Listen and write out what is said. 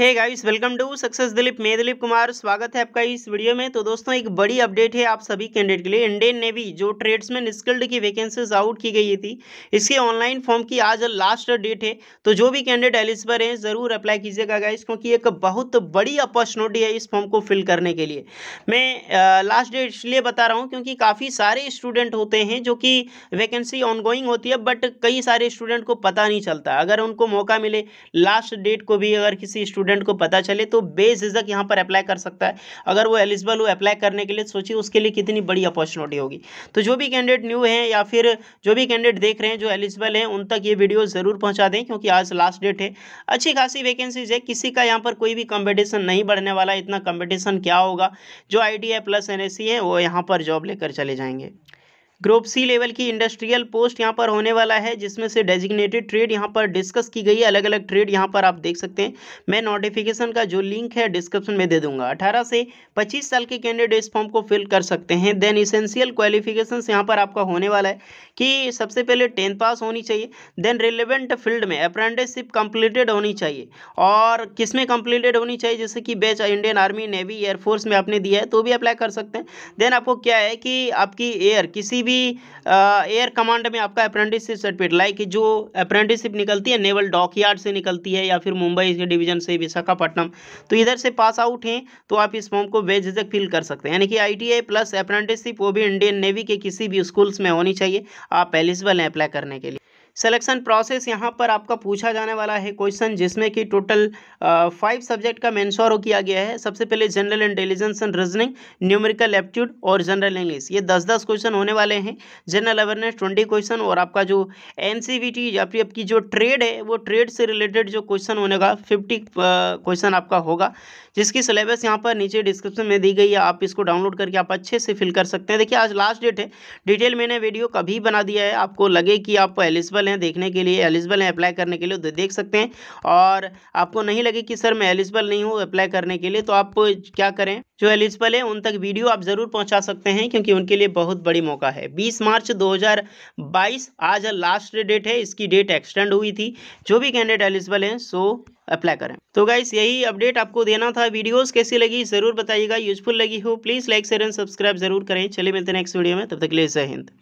hey guys welcome to success Dilip मैं दिलीप कुमार स्वागत है आपका इस वीडियो में तो दोस्तों एक बड़ी अपडेट है आप सभी कैंडिडेट के लिए इंडियन नेवी जो ट्रेड्स में स्किल्ड की वैकेंसीज आउट की गई थी इसके ऑनलाइन फॉर्म की आज लास्ट डेट है तो जो भी कैंडिडेट एलिजिबल हैं ज़रूर अप्लाई कीजिएगा गाइस क्योंकि एक बहुत बड़ी अपॉर्चुनिटी है इस फॉर्म को फिल करने के लिए मैं लास्ट डेट इसलिए बता रहा हूँ क्योंकि काफ़ी सारे स्टूडेंट होते हैं जो कि वैकेंसी ऑनगोइंग होती है बट कई सारे स्टूडेंट को पता नहीं चलता अगर उनको मौका मिले लास्ट डेट को भी अगर किसी स्टूडेंट स्टूडेंट को पता चले तो बेझिझक यहाँ पर अप्लाई कर सकता है अगर वो एलिजिबल हो अप्लाई करने के लिए तो सोचिए उसके लिए कितनी बड़ी अपॉर्चुनिटी होगी तो जो भी कैंडिडेट न्यू हैं या फिर जो भी कैंडिडेट देख रहे हैं जो एलिजिबल हैं उन तक ये वीडियो ज़रूर पहुँचा दें क्योंकि आज लास्ट डेट है अच्छी खासी वैकेंसीज है किसी का यहाँ पर कोई भी कॉम्पिटिशन नहीं बढ़ने वाला इतना कॉम्पिटिशन क्या होगा जो आई प्लस एन है वो यहाँ पर जॉब लेकर चले जाएंगे ग्रुप सी लेवल की इंडस्ट्रियल पोस्ट यहाँ पर होने वाला है जिसमें से डेजिग्नेटेड ट्रेड यहाँ पर डिस्कस की गई है अलग अलग ट्रेड यहाँ पर आप देख सकते हैं मैं नोटिफिकेशन का जो लिंक है डिस्क्रिप्शन में दे दूंगा अठारह से पच्चीस साल के कैंडिडेट फॉर्म को फिल कर सकते हैं देन इसेंशियल क्वालिफिकेशन यहाँ पर आपका होने वाला है कि सबसे पहले टेंथ पास होनी चाहिए देन रिलेवेंट फील्ड में अप्रेंटिसशिप कंप्लीटेड होनी चाहिए और किस में कंप्लीटेड होनी चाहिए जैसे कि batch Indian army navy air force में आपने दिया है तो भी अप्लाई कर सकते हैं देन आपको क्या है कि आपकी एयर किसी भी भी एयर कमांड में आपका अप्रेंटिसशिप सर्टिफिकेट लाइक जो अप्रेंटिसशिप निकलती है नेवल डॉकयार्ड से निकलती है या फिर मुंबई के डिवीजन से विशाखापट्टनम तो इधर से पास आउट हैं तो आप इस फॉर्म को बेझिझक फिल कर सकते हैं यानी कि आई प्लस अप्रेंटिसशिप वो भी इंडियन नेवी के किसी भी स्कूल्स में होनी चाहिए आप एलिजिबल हैं अप्लाई करने के लिए सिलेक्शन प्रोसेस यहाँ पर आपका पूछा जाने वाला है क्वेश्चन जिसमें कि टोटल फाइव सब्जेक्ट का मैंशोर किया गया है सबसे पहले general intelligence and reasoning numerical aptitude और जनरल इंग्लिश ये दस दस क्वेश्चन होने वाले हैं जनरल अवेयरनेस ट्वेंटी क्वेश्चन और आपका जो एन e या फिर आपकी जो ट्रेड है वो ट्रेड से रिलेटेड जो क्वेश्चन होने का फिफ्टी क्वेश्चन आपका होगा जिसकी सिलेबस यहाँ पर नीचे डिस्क्रिप्शन में दी गई है आप इसको डाउनलोड करके आप अच्छे से फिल कर सकते हैं देखिए आज लास्ट डेट है डिटेल मैंने वीडियो कभी बना दिया है आपको लगे कि आप एलिजिबल हैं देखने के लिए एलिजिबल हैं अप्लाई करने के लिए तो देख सकते हैं और आपको नहीं लगे कि सर मैं एलिजिबल नहीं हूँ अप्लाई करने के लिए तो आप क्या करें जो एलिजिबल है उन तक वीडियो आप ज़रूर पहुंचा सकते हैं क्योंकि उनके लिए बहुत बड़ी मौका है 20 मार्च 2022 आज लास्ट डेट है इसकी डेट एक्सटेंड हुई थी जो भी कैंडिडेट एलिजिबल हैं सो अप्लाई करें तो गाइस यही अपडेट आपको देना था वीडियोस कैसी लगी ज़रूर बताइएगा यूजफुल लगी हो please like share and subscribe जरूर करें चले मिलते हैं नेक्स्ट वीडियो में तब तक ले जय हिंद